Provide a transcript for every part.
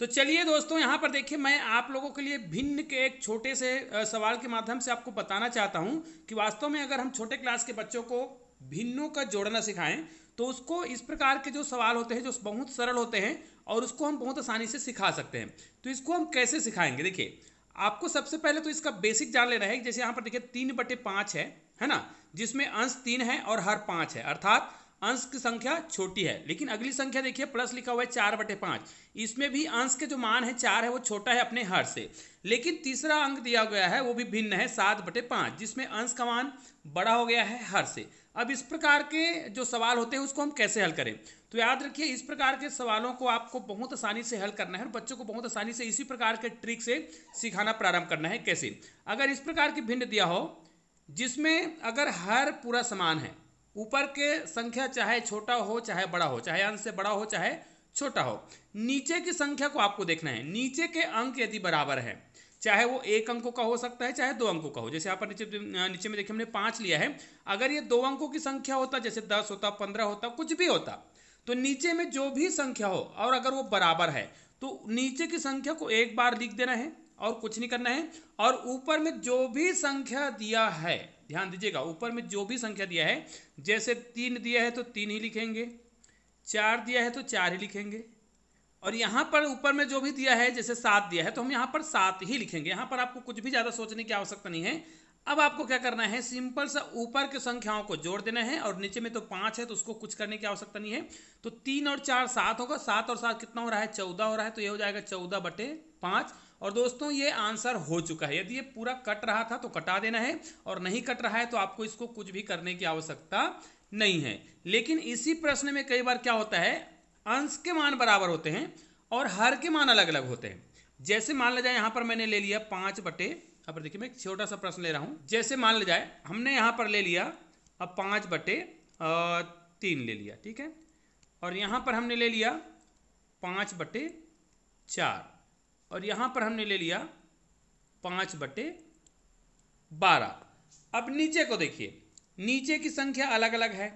तो चलिए दोस्तों यहाँ पर देखिए मैं आप लोगों के लिए भिन्न के एक छोटे से सवाल के माध्यम से आपको बताना चाहता हूँ कि वास्तव में अगर हम छोटे क्लास के बच्चों को भिन्नों का जोड़ना सिखाएं तो उसको इस प्रकार के जो सवाल होते हैं जो बहुत सरल होते हैं और उसको हम बहुत आसानी से सिखा सकते हैं तो इसको हम कैसे सिखाएंगे देखिए आपको सबसे पहले तो इसका बेसिक जान लेना है जैसे यहाँ पर देखिए तीन बटे पाँच है है ना जिसमें अंश तीन है और हर पाँच है अर्थात अंश की संख्या छोटी है लेकिन अगली संख्या देखिए प्लस लिखा हुआ है चार बटे पाँच इसमें भी अंश के जो मान है चार है वो छोटा है अपने हर से लेकिन तीसरा अंक दिया गया है वो भी भिन्न है सात बटे पाँच जिसमें अंश का मान बड़ा हो गया है हर से अब इस प्रकार के जो सवाल होते हैं उसको हम कैसे हल करें तो याद रखिए इस प्रकार के सवालों को आपको बहुत आसानी से हल करना है और बच्चों को बहुत आसानी से इसी प्रकार के ट्रिक से सिखाना प्रारंभ करना है कैसे अगर इस प्रकार की भिन्न दिया हो जिसमें अगर हर पूरा समान है ऊपर के संख्या चाहे छोटा हो चाहे बड़ा हो चाहे अंश से बड़ा हो चाहे छोटा हो नीचे की संख्या को आपको देखना है नीचे के अंक यदि बराबर है चाहे वो एक अंकों का हो सकता है चाहे दो अंकों का हो जैसे आप नीचे नीचे में देखिए हमने पांच लिया है अगर ये दो अंकों की संख्या होता जैसे दस होता पंद्रह होता कुछ भी होता तो नीचे में जो भी संख्या हो और अगर वो बराबर है तो नीचे की संख्या को एक बार लिख देना है और कुछ नहीं करना है और ऊपर में जो भी संख्या दिया है ध्यान दीजिएगा ऊपर में जो भी संख्या दिया है जैसे तीन दिया है तो तीन ही लिखेंगे चार दिया है तो चार ही लिखेंगे और यहाँ पर ऊपर में जो भी दिया है जैसे सात दिया है तो हम यहाँ पर सात ही लिखेंगे यहाँ पर आपको कुछ भी ज़्यादा सोचने की आवश्यकता नहीं है अब आपको क्या करना है सिंपल सा ऊपर के संख्याओं को जोड़ देना है और नीचे में तो पाँच है तो उसको कुछ करने की आवश्यकता नहीं है तो तीन और चार सात होगा सात और सात कितना हो रहा है चौदह हो रहा है तो ये हो जाएगा चौदह बटे पाँच और दोस्तों ये आंसर हो चुका है यदि ये पूरा कट रहा था तो कटा देना है और नहीं कट रहा है तो आपको इसको कुछ भी करने की आवश्यकता नहीं है लेकिन इसी प्रश्न में कई बार क्या होता है अंश के मान बराबर होते हैं और हर के मान अलग अलग होते हैं जैसे मान लिया जाए यहाँ पर मैंने ले लिया पाँच बटे अब देखिए मैं एक छोटा सा प्रश्न ले रहा हूँ जैसे मान लिया जाए हमने यहाँ पर ले लिया अब पाँच बटे तीन ले लिया ठीक है और यहाँ पर हमने ले लिया पाँच बटे चार और यहां पर हमने ले लिया पाँच बटे बारह अब नीचे को देखिए नीचे की संख्या अलग अलग है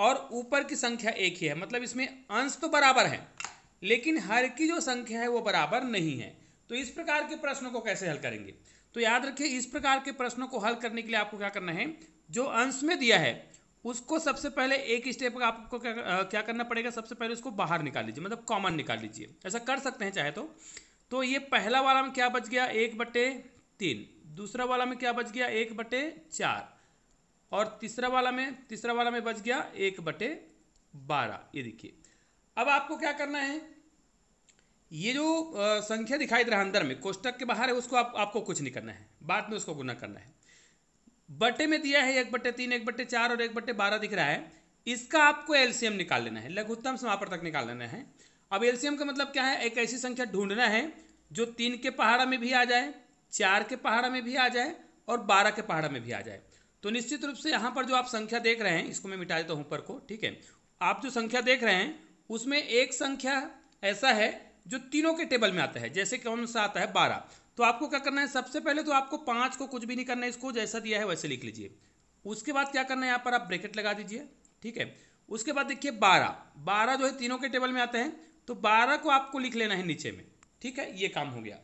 और ऊपर की संख्या एक ही है मतलब इसमें अंश तो बराबर है लेकिन हर की जो संख्या है वो बराबर नहीं है तो इस प्रकार के प्रश्नों को कैसे हल करेंगे तो याद रखिए इस प्रकार के प्रश्नों को हल करने के लिए आपको क्या करना है जो अंश में दिया है उसको सबसे पहले एक स्टेप का आपको क्या क्या करना पड़ेगा सबसे पहले उसको बाहर निकाल लीजिए मतलब कॉमन निकाल लीजिए ऐसा कर सकते हैं चाहे तो तो ये पहला वाला में क्या बच गया एक बटे तीन दूसरा वाला में क्या बच गया एक बटे चार और तीसरा वाला में तीसरा वाला में बच गया एक बटे बारह ये देखिए अब आपको क्या करना है ये जो संख्या दिखाई दे रहा है अंदर में कोष्टक के बाहर है उसको आप, आपको कुछ नहीं करना है बाद में उसको गुना करना है बटे में दिया है एक बटे तीन एक बटे चार और एक बटे बारह दिख रहा है इसका आपको एलसीएम निकाल लेना है लघुत्तम समापर तक निकाल लेना है अब एलसीएम का मतलब क्या है एक ऐसी संख्या ढूंढना है जो तीन के पहाड़ा में भी आ जाए चार के पहाड़ा में भी आ जाए और बारह के पहाड़ा में भी आ जाए तो निश्चित रूप से यहाँ पर जो आप संख्या देख रहे हैं इसको मैं मिटा देता हूँ ऊपर को ठीक है आप जो संख्या देख रहे हैं उसमें एक संख्या ऐसा है जो तीनों के टेबल में आता है जैसे कौन सा आता है बारह तो आपको क्या करना है सबसे पहले तो आपको पाँच को कुछ भी नहीं करना है इसको जैसा दिया है वैसे लिख लीजिए उसके बाद क्या करना है यहाँ पर आप ब्रेकेट लगा दीजिए ठीक है उसके बाद देखिए बारह बारह जो है तीनों के टेबल में आते हैं तो बारह को आपको लिख लेना है नीचे में ठीक है ये काम हो गया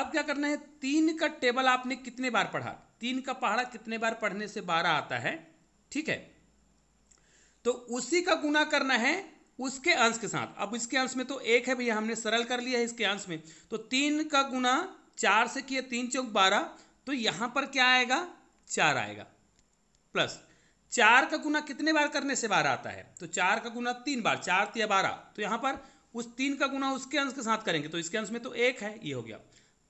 अब क्या करना है तीन का टेबल आपने कितने बार पढ़ा तीन का पहाड़ा कितने बार पढ़ने से बारह आता है ठीक है तो उसी का गुना करना है उसके अंश के साथ अब इसके अंश में तो एक है भैया हमने सरल कर लिया है इसके अंश में तो तीन का गुना चार से किया तीन चौक बारह तो यहां पर क्या आएगा चार आएगा प्लस चार का गुना कितने बार करने से बारह आता है तो चार का गुना तीन बार चार या बारह तो यहां पर उस तीन का गुना उसके अंश के साथ करेंगे तो इसके अंश में तो एक है ये हो गया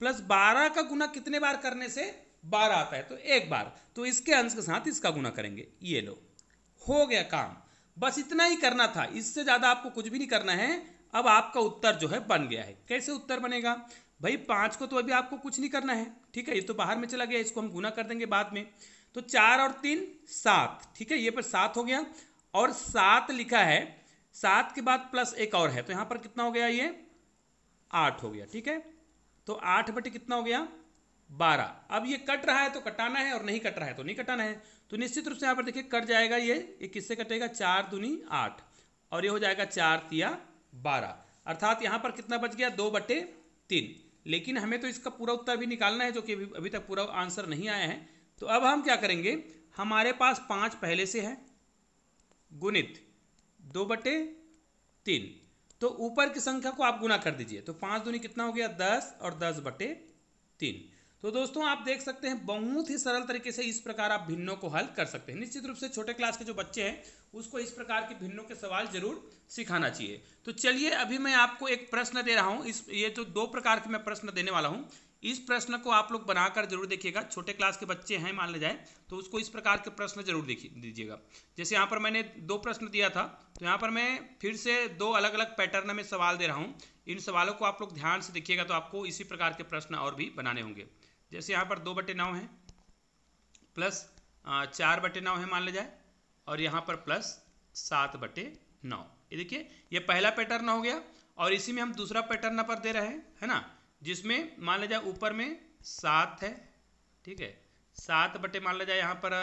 प्लस बारह का गुना कितने बार करने से बारह आता है तो एक बार तो इसके अंश के साथ इसका गुना करेंगे ये लो हो गया काम बस इतना ही करना था इससे ज़्यादा आपको कुछ भी नहीं करना है अब आपका उत्तर जो है बन गया है कैसे उत्तर बनेगा भाई पाँच को तो अभी आपको कुछ नहीं करना है ठीक है ये तो बाहर में चला गया इसको हम गुना कर देंगे बाद में तो चार और तीन सात ठीक है ये पर सात हो गया और सात लिखा है सात के बाद प्लस एक और है तो यहाँ पर कितना हो गया ये आठ हो गया ठीक है तो आठ बटे कितना हो गया बारह अब ये कट रहा है तो कटाना है और नहीं कट रहा है तो नहीं कटाना है तो निश्चित रूप से यहाँ पर देखिए कट जाएगा ये ये किससे कटेगा चार दुनी आठ और ये हो जाएगा चार तिया बारह अर्थात यहाँ पर कितना बच गया दो बटे तीन लेकिन हमें तो इसका पूरा उत्तर भी निकालना है जो कि अभी तक पूरा आंसर नहीं आया है तो अब हम क्या करेंगे हमारे पास पाँच पहले से है गुणित दो बटे तीन तो ऊपर की संख्या को आप गुना कर दीजिए तो पांच दूनी कितना हो गया दस और दस बटे तीन तो दोस्तों आप देख सकते हैं बहुत ही सरल तरीके से इस प्रकार आप भिन्नों को हल कर सकते हैं निश्चित रूप से छोटे क्लास के जो बच्चे हैं उसको इस प्रकार के भिन्नों के सवाल जरूर सिखाना चाहिए तो चलिए अभी मैं आपको एक प्रश्न दे रहा हूं इस ये जो तो दो प्रकार के मैं प्रश्न देने वाला हूं इस प्रश्न को आप लोग बनाकर जरूर देखिएगा छोटे क्लास के बच्चे हैं मान ले जाए तो उसको इस प्रकार के प्रश्न जरूर दीजिएगा जैसे यहाँ पर मैंने दो प्रश्न दिया था तो यहाँ पर मैं फिर से दो अलग अलग पैटर्न में सवाल दे रहा हूँ इन सवालों को आप लोग ध्यान से देखिएगा तो आपको इसी प्रकार के प्रश्न और भी बनाने होंगे जैसे यहाँ पर दो बटे नौ है प्लस चार बटे नौ है मान ले जाए और यहाँ पर प्लस सात बटे नौ ये देखिए ये पहला पैटर्न हो गया और इसी में हम दूसरा पैटर्न पर दे रहे हैं है ना जिसमें मान लिया जाए ऊपर में सात है ठीक है सात बटे मान लिया जाए यहाँ पर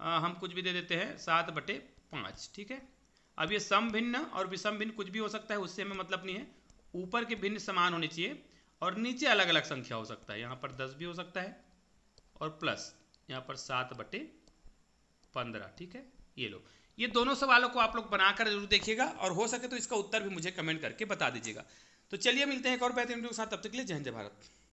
आ, हम कुछ भी दे देते हैं सात बटे पाँच ठीक है अब ये सम भिन्न और विषम भिन्न कुछ भी हो सकता है उससे हमें मतलब नहीं है ऊपर के भिन्न समान होने चाहिए और नीचे अलग अलग संख्या हो सकता है यहाँ पर दस भी हो सकता है और प्लस यहाँ पर सात बटे पंद्रह ठीक है ये लो ये दोनों सवालों को आप लोग बनाकर जरूर देखिएगा और हो सके तो इसका उत्तर भी मुझे कमेंट करके बता दीजिएगा तो चलिए मिलते हैं एक और बेहतरीन के साथ तब तक के लिए जय हिंद भारत